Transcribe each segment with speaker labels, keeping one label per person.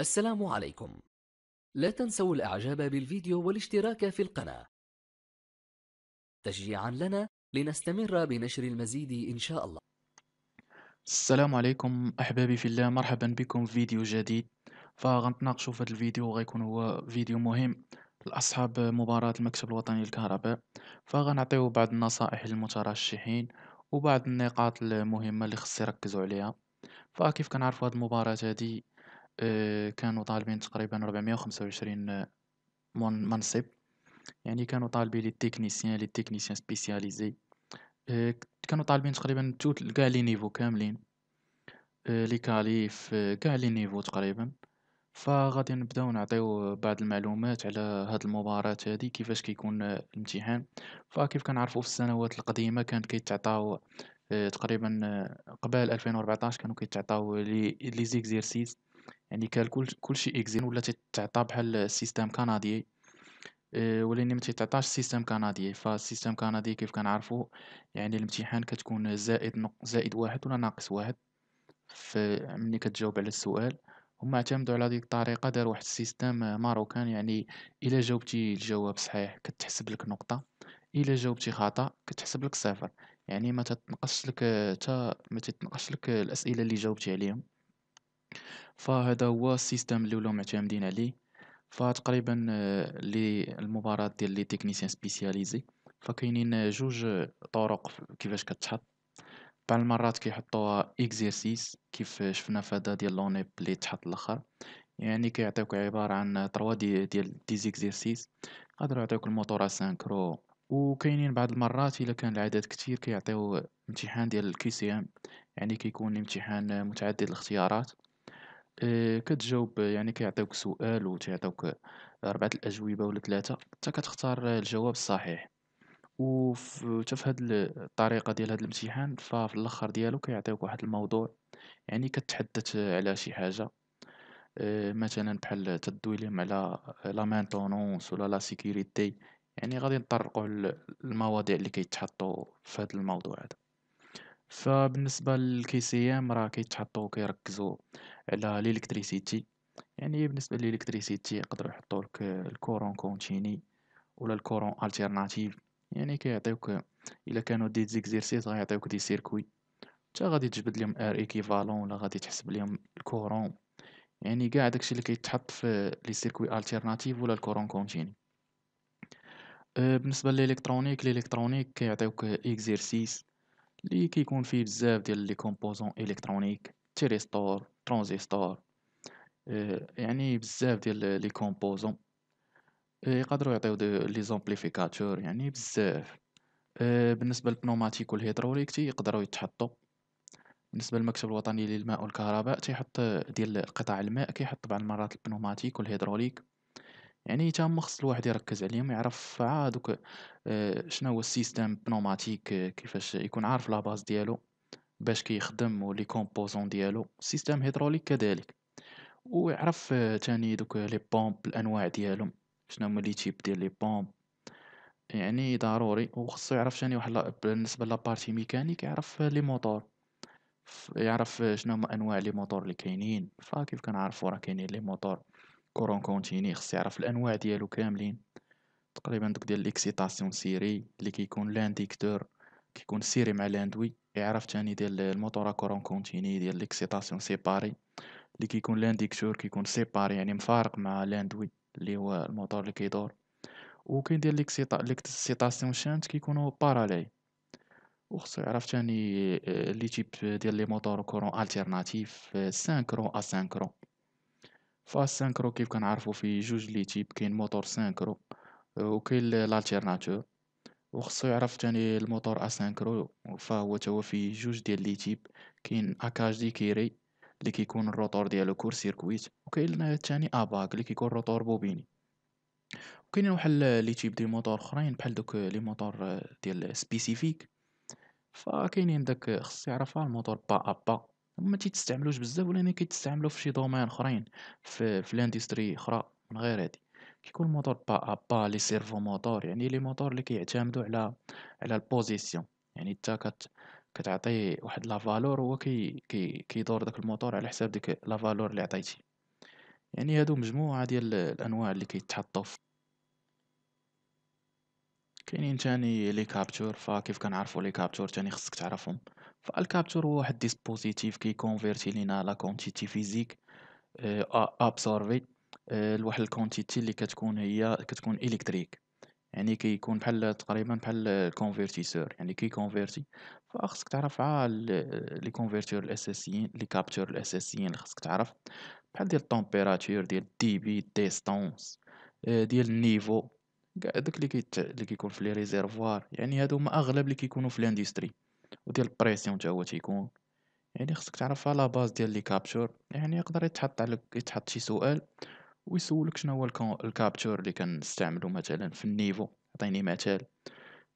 Speaker 1: السلام عليكم لا تنسوا الاعجاب بالفيديو والاشتراك في القناة تشجيعا لنا لنستمر بنشر المزيد إن شاء الله السلام عليكم أحبابي في الله مرحبا بكم في فيديو جديد فغنتناقشوا في هذا الفيديو غيكون هو فيديو مهم لأصحاب مباراة المكتب الوطني للكهرباء فغنعطيو بعض النصائح للمترشحين وبعض النقاط المهمة اللي خص يركزوا عليها فكيف كنعرفوا هذه المباراة هذه آه، كانوا طالبين تقريبا ربعمية وخمسة وعشرين آه، منصب يعني كانوا طالبين لي تكنيسيان لي تكنيسيان آه، سبيسياليزي كانوا طالبين تقريبا توت كاع لي نيفو كاملين لي كاليف كاع لي نيفو تقريبا فغادي نبداو نعطيو بعض المعلومات على هاد المباراة هادي كيفاش كيكون الامتحان فكيف كنعرفو في السنوات القديمة كانت كيتعطاو تقريبا قبل 2014 كانوا كيتعطاو لي لي زيكزيرسيس يعني كان كل كلشي اكزين ولا تتعطى بحال السيستم كندي آه، ولكن ما تتعطاش السيستم كندي فالسيستم كندي كيف كنعرفو يعني الامتحان كتكون زائد زائد واحد ولا ناقص واحد فملي كتجاوب على السؤال هما اعتمدوا على ديك الطريقه دار واحد السيستم ماروكان يعني الا جاوبتي الجواب صحيح كتحسب لك نقطه الا جاوبتي خطا كتحسب لك صفر يعني ما تتنقصش لك حتى ما تتنقصش لك الاسئله اللي جاوبتي عليهم فهذا هو السيستم اللي ولاو معتمدين عليه فتقريبا آه، لي المباراة ديال لي تكنيسيان سبيسياليزي فكاينين آه، جوج آه، طرق كيفاش كتحط بعض المرات كيحطوها اكزيرسيس كيف شفنا في هذا ديال لونيب اللي تحط الاخر يعني كيعطيوك عبارة عن تروا دي ديال دي زيكزيرسيس قدروا يعطيوك الموتور سانكرو وكاينين بعض المرات الا كان العدد كتير كيعطيو امتحان ديال الكي سي ام يعني كيكون امتحان متعدد الاختيارات آه، كتجاوب يعني كيعطيوك سؤال وتيعطيوك ربعة الأجوبة ولا ثلاثة حتى كتختار الجواب الصحيح وفي في هاد الطريقة ديال هاد الامتحان ففي الاخر ديالو كيعطيوك واحد الموضوع يعني كتحدث على شي حاجة آه، مثلا بحال تدوي ليهم على لا مانتونونس ولا لا سيكوريتي يعني غادي نطرقوا المواضيع اللي كيتحطوا في هذا الموضوع هذا فبالنسبة للكيسيام راه كيتحطو كيركزو على الالكتريسيتي يعني بالنسبة للالكتريسيتي يقدرو يحطوا لك الكورون كونتيني ولا الكورون التيرناتيف يعني كيعطيوك الا كانوا دي زيكزيرسيس غيعطيوك دي سيركوي حتى غادي تجبد لهم ار ايكيفالون ولا غادي تحسب لهم الكورون يعني كاع داكشي اللي كيتحط في لي سيركوي التيرناتيف ولا الكورون كونتيني آه، بالنسبه للالكترونيك الالكترونيك كيعطيوك اكزيرسيس اللي كيكون فيه بزاف ديال لي كومبوزون الكترونيك تيريستور ترانزيستور يعني بزاف ديال لي كومبوزون يقدروا يعطيو لي زومبليفيكاتور يعني بزاف بالنسبه للبنوماتيك والهيدروليك تيقدروا يتحطوا بالنسبه للمكتب الوطني للماء والكهرباء تيحط ديال قطاع الماء كيحط بعض المرات البنوماتيك والهيدروليك يعني هما خص الواحد يركز عليهم يعرف هادوك آه، شنو هو السيستم بنوماتيك آه، كيفاش يكون عارف لا باز ديالو باش كيخدم ولي كومبوزون ديالو سيستم هيدروليك كذلك ويعرف آه، تاني دوك لي بومب الانواع ديالهم شنو هما لي تيب ديال لي بومب يعني ضروري وخصو يعرف تاني واحد بالنسبه لابارتي ميكانيك يعرف لي موتور يعرف شنو هما انواع لي موتور اللي كاينين فكيف كنعرفوا راه كاينين لي موتور كورون كونتيني خص يعرف الانواع ديالو كاملين تقريبا دوك ديال ليكسيتاسيون سيري اللي كيكون لانديكتور كيكون سيري مع لاندوي يعرف تاني ديال الموتور كورون كونتيني ديال ليكسيتاسيون سيباري اللي كيكون لانديكتور كيكون سيباري يعني مفارق مع لاندوي اللي هو الموتور اللي كيدور وكاين ديال ليكسيتاسيون شانت كيكونوا بارالي وخصو يعرف تاني آه، لي تيب ديال لي موتور كورون التيرناتيف آه، سانكرون اسانكرون فاس سانكرو كيف كنعرفو في جوج لي تيب كاين موتور سانكرو وكاين لالتيرناتور وخصو يعرف تاني الموتور اسانكرو فهو توا في جوج ديال لي تيب كاين اكاج دي كيري اللي كيكون الروتور ديالو كور سيركويت وكاين تاني اباك اللي كيكون روتور بوبيني وكاينين واحد لي تيب دي موتور اخرين بحال دوك لي موتور ديال سبيسيفيك فكاينين داك خصو يعرفها الموتور با ا با ما تيتستعملوش بزاف ولا كيتستعملو في شي دومين اخرين في, في لاندستري اخرى من غير هادي كيكون الموتور با ا با لي سيرفو موتور يعني لي موتور اللي كيعتمدو على على البوزيسيون يعني انت كت كتعطي واحد لا فالور هو كي كي كيدور داك الموتور على حساب ديك لا فالور اللي عطيتي يعني هادو مجموعه ديال الانواع اللي كيتحطوا كاينين تاني لي كابتور فكيف كنعرفوا لي كابتور تاني خصك تعرفهم فالكابتور هو واحد ديسبوزيتيف كيكونفيرتي لينا لا كونتيتي فيزيك ابسورفي لواحد الكونتيتي اللي كتكون هي كتكون الكتريك يعني كيكون بحال تقريبا بحال الكونفيرتيسور يعني كيكونفيرتي فخصك تعرف عا لي كونفيرتور الاساسيين لي كابتور الاساسيين اللي خصك تعرف بحال ديال الطومبيراتور ديال الديبي آه، ديستونس ديال النيفو داك اللي اللي كيكون في لي ريزيرفوار يعني هادو هما اغلب اللي كيكونوا في الاندستري وديال البريسيون حتى هو تيكون يعني خصك تعرف على باز ديال لي كابتشور يعني يقدر يتحط عليك يتحط شي سؤال ويسولك شنو هو الكابتشور اللي كنستعملو مثلا في النيفو عطيني مثال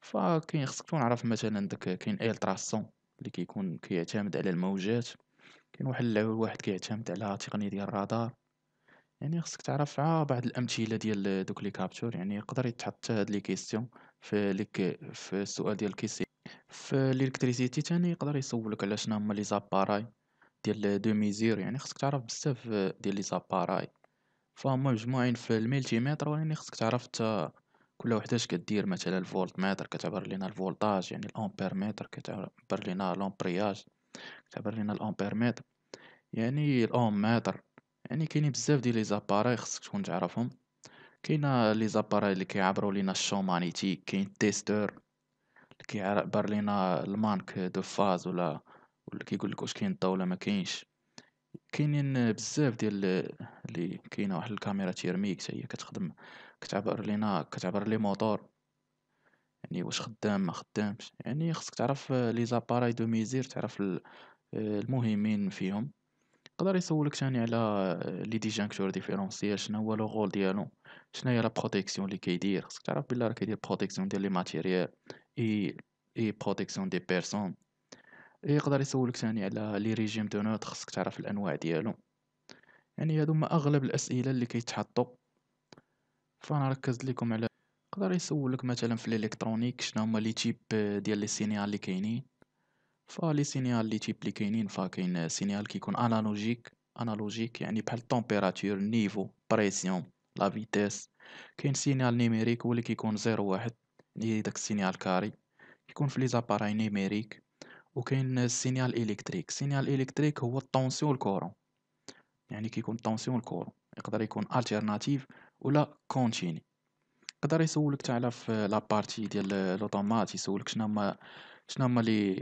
Speaker 1: فكاين خصك تكون عارف مثلا داك كاين التراسون اللي كيكون كيعتمد على الموجات كاين واحد اللاعب واحد كيعتمد على تقنيه ديال الرادار يعني خصك تعرف على بعض الامثله ديال دوك لي كابتشور يعني يقدر يتحط هاد لي كيسيون في ليك في السؤال ديال كيسي في الالكتريسيتي تاني يقدر يسولك على شنو هما لي زاباراي ديال دو ميزير يعني خصك تعرف بزاف ديال لي زاباراي فهما مجموعين في الملتيمتر ولكن خصك تعرف حتى كل وحده اش كدير مثلا الفولت متر كتعبر لينا الفولتاج يعني الامبير متر كتعبر لينا لامبرياج كتعبر لينا الامبير متر يعني الاوم متر يعني كاينين بزاف ديال لي زاباراي خصك تكون تعرفهم كاين لي زاباراي اللي كيعبروا لينا الشو مانيتيك كاين تيستور كي عبر لينا المانك دو فاز ولا ولا كيقول لك واش كاين الضو ولا ما كاينش كاينين بزاف ديال اللي كاينه واحد الكاميرا تيرميك هي كتخدم كتعبر لينا كتعبر لي موتور يعني واش خدام ما خدامش يعني خصك تعرف لي زاباراي دو ميزير تعرف المهمين فيهم يقدر يسولك ثاني على لي ديجانكتور ديفيرونسيال شنو هو لو غول ديالو شنو هي لا بروتيكسيون اللي كيدير خصك تعرف بلي راه كيدير بروتيكسيون ديال لي ماتيريال اي اي بروتيكسيون دي بيرسون يقدر يسولك ثاني على لي ريجيم دو نوت خصك تعرف الانواع ديالو يعني هادو هما اغلب الاسئله اللي كيتحطوا فانا ركزت لكم على يقدر يسولك مثلا في الالكترونيك شنو هما لي تيب آه، ديال لي سينيال اللي كاينين فلي سينيال لي تيب اللي كاينين فكاين سينيال كيكون انالوجيك انالوجيك يعني بحال التمبيراتور نيفو بريسيون لا فيتيس كاين سينيال نيميريك هو اللي كيكون زيرو واحد اللي هي داك السينيال كاري كيكون في لي زاباراي نيميريك وكاين السينيال الكتريك السينيال الكتريك هو الطونسيون الكورون يعني كيكون الطونسيون الكورون يقدر يكون التيرناتيف ولا كونتيني يقدر يسولك تعالى في لابارتي ديال لوطومات يسولك شنو هما شنو هما لي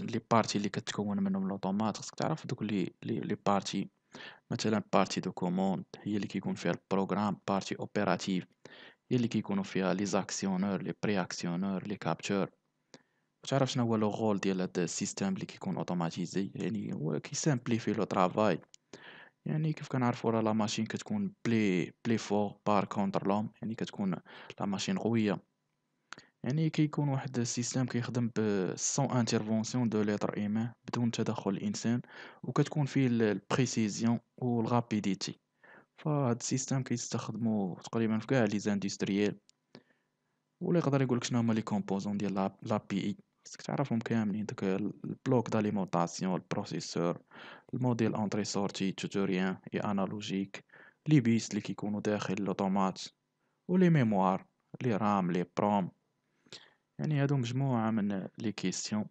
Speaker 1: لي بارتي اللي كتكون منهم لوطومات خصك تعرف دوك لي لي بارتي مثلا بارتي دو كوموند هي اللي كيكون فيها البروغرام بارتي اوبيراتيف يلي كيكونوا فيها لي زاكسيونور لي بري اكسيونور لي كابتور تعرف شنو هو لو غول ديال هاد السيستم اللي كيكون اوتوماتيزي يعني هو كي سامبليفي لو طرافاي يعني كيف كنعرفوا راه لا ماشين كتكون بلي بلي فور بار كونتر لوم يعني كتكون لا ماشين قويه يعني كيكون واحد السيستم كيخدم ب سون انترفونسيون دو ليتر ايمان بدون تدخل الانسان وكتكون فيه البريسيزيون والغابيديتي فهاد السيستم كيستخدمو تقريبا في كاع لي زاندستريال ولا يقدر يقولك شنو هما لي كومبوزون ديال لا بي اي خصك تعرفهم كاملين داك البلوك داليمونطاسيون البروسيسور الموديل اونتري سورتي توتوريان اي انالوجيك لي بيس اللي كيكونوا داخل لوطومات ولي ميموار لي رام لي بروم يعني هادو مجموعه من لي كيسيون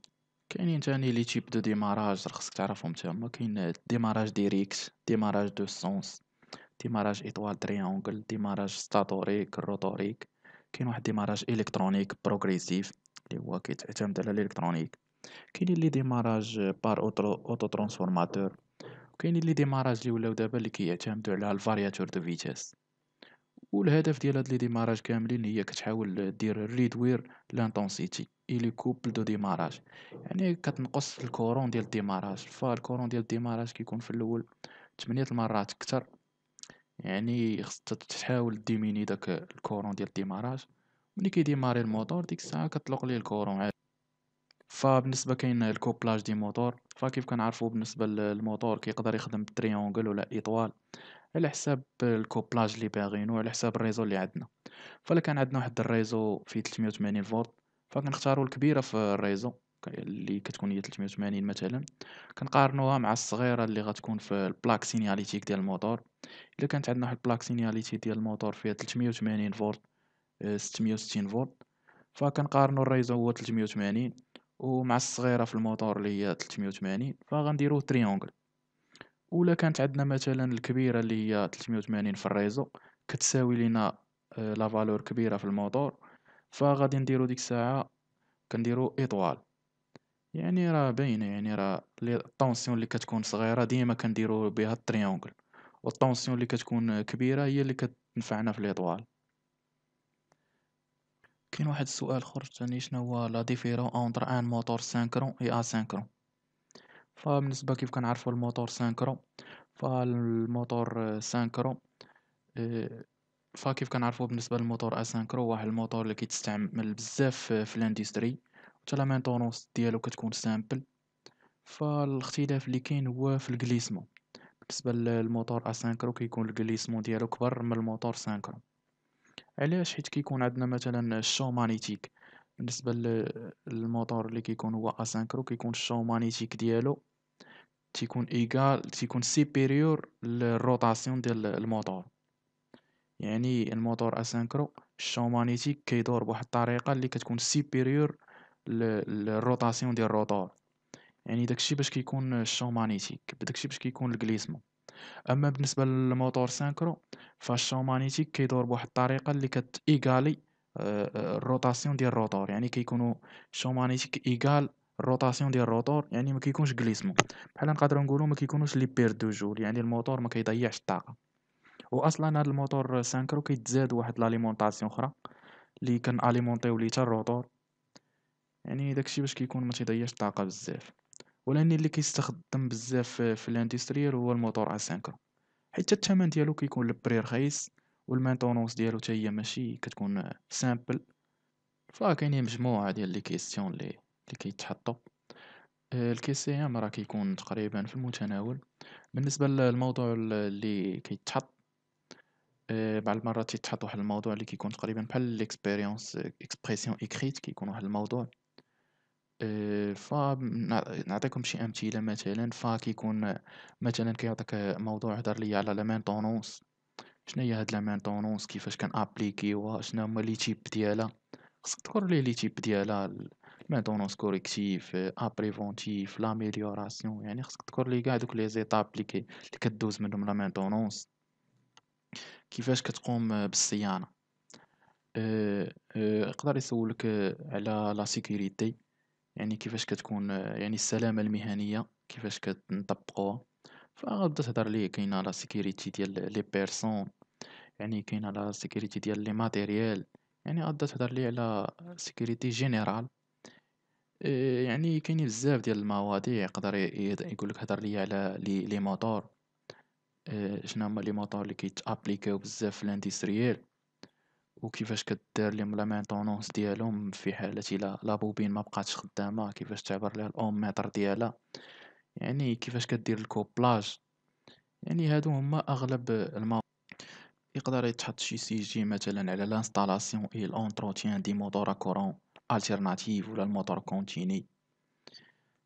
Speaker 1: كاينين تاني لي تيب دو ديماراج خصك تعرفهم تما كاين ديماراج ديريكت ديماراج دو سونس ديماراج ايطوال تريانجل ديماراج ستاتوريك روتوريك كاين واحد ديماراج الكترونيك بروغريسيف اللي هو كيتعتمد على الالكترونيك كاينين لي ديماراج بار اوتو اوتو ترانسفورماتور كاين لي ديماراج اللي ولاو دابا اللي كيعتمدوا على الفارياتور دو فيتاس والهدف ديال هاد لي ديماراج كاملين هي كتحاول دير ريدوير لانتونسيتي اي لي كوبل دو ديماراج يعني كتنقص الكورون ديال الديماراج فالكورون ديال الديماراج كيكون في الاول 8 المرات اكثر يعني خص تحاول ديميني داك الكورون ديال الديماراج ملي كيديماري الموتور ديك الساعه كتطلق ليه الكورون عادي فبالنسبه كاين الكوبلاج دي موتور فكيف كنعرفوا بالنسبه للموتور كيقدر يخدم بالتريونغل ولا ايطوال على حساب الكوبلاج اللي باغينو على حساب الريزو اللي عندنا فلا كان عندنا واحد الريزو فيه 380 فولت فكنختاروا الكبيره في الريزو اللي كتكون هي 380 مثلا كنقارنوها مع الصغيره اللي غتكون في البلاك سينياليتيك ديال الموتور الا كانت عندنا واحد البلاك سينياليتي ديال الموتور فيها 380 فولت 660 آه، فولت فكنقارنوا الريزو هو 380 ومع الصغيره في الموتور اللي هي 380 فغنديرو تريونغل ولا كانت عندنا مثلا الكبيره اللي هي 380 في الريزو كتساوي لينا آه، لا فالور كبيره في الموتور فغادي نديرو ديك الساعه كنديرو ايطوال يعني راه باينه يعني راه لي- الطونسيون اللي كتكون صغيره ديما كنديرو بها التريونغل والطونسيون اللي كتكون كبيره هي اللي كتنفعنا في ليطوال كاين واحد السؤال اخر ثاني شنو هو لا ديفيرون اونتر ان موتور سينكرون اي اسينكرون فبالنسبه كيف كنعرفوا الموتور سانكرو فالموتور سينكرون آه، فكيف كنعرفوا بالنسبه للموتور اسينكرو واحد الموتور اللي كيتستعمل بزاف في الاندستري حتى لا مينطونونس ديالو كتكون سامبل فالاختلاف اللي كاين هو في الكليسمون بالنسبه للموتور اسانكرو كيكون الكليسمون ديالو كبر من الموتور سانكرو علاش حيت كيكون عندنا مثلا الشو مانيتيك بالنسبه للموتور اللي كيكون هو اسانكرو كيكون الشو مانيتيك ديالو تيكون ايغال تيكون سيبيريور للروتاسيون ديال الموتور يعني الموتور اسانكرو الشو مانيتيك كيدور بواحد الطريقه اللي كتكون سيبيريور الروتاسيون ديال الروتور يعني داكشي باش كيكون الشون مانيتيك داكشي باش كيكون الكليسمو اما بالنسبه للموتور سانكرو فالشون مانيتيك كيدور بواحد الطريقه اللي ايغالي آه، آه، الروتاسيون ديال الروتور يعني كيكونوا الشون مانيتيك ايغال الروتاسيون ديال الروتور يعني ما كيكونش كليسمو بحال نقدروا نقولوا ما كيكونوش لي بير دو جول يعني الموتور ما كيضيعش الطاقه واصلا هذا الموتور سانكرو كيتزاد واحد لاليمونطاسيون اخرى اللي كان اليمونطيو ليتا الروتور يعني داكشي باش كيكون ما تضيعش الطاقه بزاف ولكن اللي كيستخدم بزاف في الاندستريال هو الموتور ا 5 حيت الثمن ديالو كيكون لبري رخيص والمانتونونس ديالو حتى هي ماشي كتكون سامبل كاينين مجموعه ديال لي كيسيون لي اللي كيتحطوا آه، الكي سي ام راه كيكون تقريبا في المتناول بالنسبه للموضوع اللي كيتحط آه، بعض المرات تيتحط واحد الموضوع اللي كيكون تقريبا بحال ليكسبيريونس اكسبريسيون اكريت كيكون واحد الموضوع آه، فنعطيكم شي امثله مثلا فكيكون مثلا كيعطيك موضوع هضر ليا على لا مينطونونس شنو هي هاد لا مينطونونس كيفاش كنابليكيوها شنو هما لي تيب ديالها خصك تقول لي لي تيب ديالها مينطونونس كوريكتيف ابريفونتيف لاميليوراسيون يعني خصك تقول لي كاع دوك لي زيتاب لي كدوز منهم لا مينطونونس كيفاش كتقوم بالصيانه آه، آه، يقدر يسولك على لا سيكوريتي يعني كيفاش كتكون يعني السلامة المهنية كيفاش كتنطبقوها فغادا تهضر لي كاينه لا سيكوريتي ديال لي بيرسون يعني كاينه لا سيكوريتي ديال لي ماتيريال يعني غادا تهضر لي على سيكوريتي إيه، جينيرال يعني كاينين بزاف ديال المواضيع يقدر يقولك هضر ليا على لي موتور إيه، شنو هما لي موتور اللي كيتابليكاو بزاف في الاندستريال وكيفاش كدار لهم لا مينطونونس ديالهم في حاله الا لا بوبين ما بقاتش خدامه كيفاش تعبر لها الاوم متر ديالها يعني كيفاش كدير الكوبلاج يعني هادو هما اغلب المواضيع يقدر يتحط شي سي جي مثلا على لانستالاسيون اي لونتروتيان دي موتور كورون الترناتيف ولا الموتور كونتيني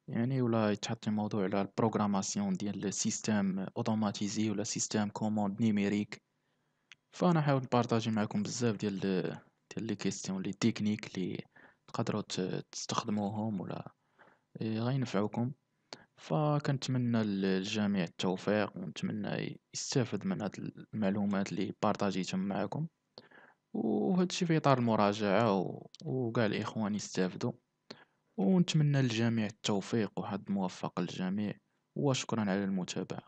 Speaker 1: يعني ولا يتحط الموضوع على البروغراماسيون ديال السيستم اوتوماتيزي ولا سيستم كوموند نيميريك فانا حاول نبارطاجي معكم بزاف ديال ديال لي كيستيون لي تكنيك لي تقدروا تستخدموهم ولا إيه، غينفعوكم فكنتمنى للجميع التوفيق ونتمنى يستافد من هاد المعلومات اللي بارطاجيتهم معكم وهادشي في اطار المراجعه وكاع الاخوان يستافدوا ونتمنى للجميع التوفيق وحظ موفق للجميع وشكرا على المتابعه